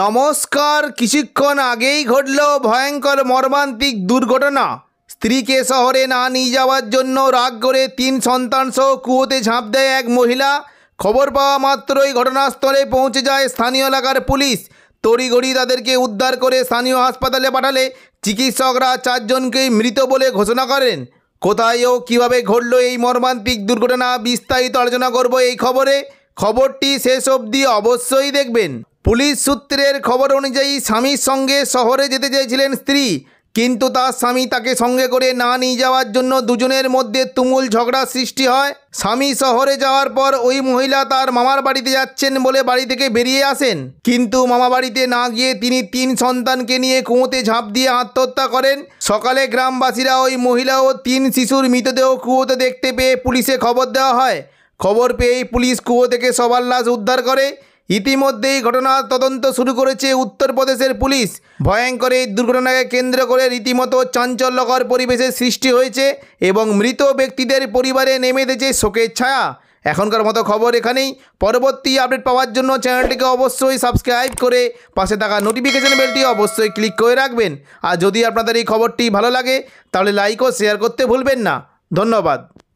নমস্কার কিছুক্ষণ আগেই ঘটল ভয়ঙ্কর মর্মান্তিক দুর্ঘটনা স্ত্রীকে শহরে না নিয়ে যাওয়ার জন্য রাগ করে তিন সন্তানসহ কুয়োতে ঝাঁপ দেয় এক মহিলা খবর পাওয়া মাত্রই ঘটনাস্থলে পৌঁছে যায় স্থানীয় এলাকার পুলিশ তড়িঘড়ি তাদেরকে উদ্ধার করে স্থানীয় হাসপাতালে পাঠালে চিকিৎসকরা চারজনকেই মৃত বলে ঘোষণা করেন কোথায় ও কীভাবে ঘটল এই মর্মান্তিক দুর্ঘটনা বিস্তারিত আলোচনা করব এই খবরে খবরটি শেষ অবধি অবশ্যই দেখবেন পুলিশ সূত্রের খবর অনুযায়ী স্বামীর সঙ্গে শহরে যেতে চেয়েছিলেন স্ত্রী কিন্তু তার স্বামী তাকে সঙ্গে করে না নিয়ে যাওয়ার জন্য দুজনের মধ্যে তুমুল ঝগড়া সৃষ্টি হয় স্বামী শহরে যাওয়ার পর ওই মহিলা তার মামার বাড়িতে যাচ্ছেন বলে বাড়ি থেকে বেরিয়ে আসেন কিন্তু মামা বাড়িতে না গিয়ে তিনি তিন সন্তানকে নিয়ে কুঁয়োতে ঝাঁপ দিয়ে আত্মহত্যা করেন সকালে গ্রামবাসীরা ওই মহিলা ও তিন শিশুর মৃতদেহ কুঁয়োতে দেখতে পেয়ে পুলিশে খবর দেওয়া হয় খবর পেয়েই পুলিশ কুয়ো থেকে সবার লাশ উদ্ধার করে ইতিমধ্যেই ঘটনার তদন্ত শুরু করেছে উত্তরপ্রদেশের পুলিশ ভয়ঙ্কর এই দুর্ঘটনাকে কেন্দ্র করে রীতিমতো চাঞ্চল্যকর পরিবেশের সৃষ্টি হয়েছে এবং মৃত ব্যক্তিদের পরিবারে নেমে দিয়েছে শোকের ছায়া এখনকার মতো খবর এখানেই পরবর্তী আপডেট পাওয়ার জন্য চ্যানেলটিকে অবশ্যই সাবস্ক্রাইব করে পাশে থাকা নোটিফিকেশান বেলটি অবশ্যই ক্লিক করে রাখবেন আর যদি আপনাদের এই খবরটি ভালো লাগে তাহলে লাইক ও শেয়ার করতে ভুলবেন না ধন্যবাদ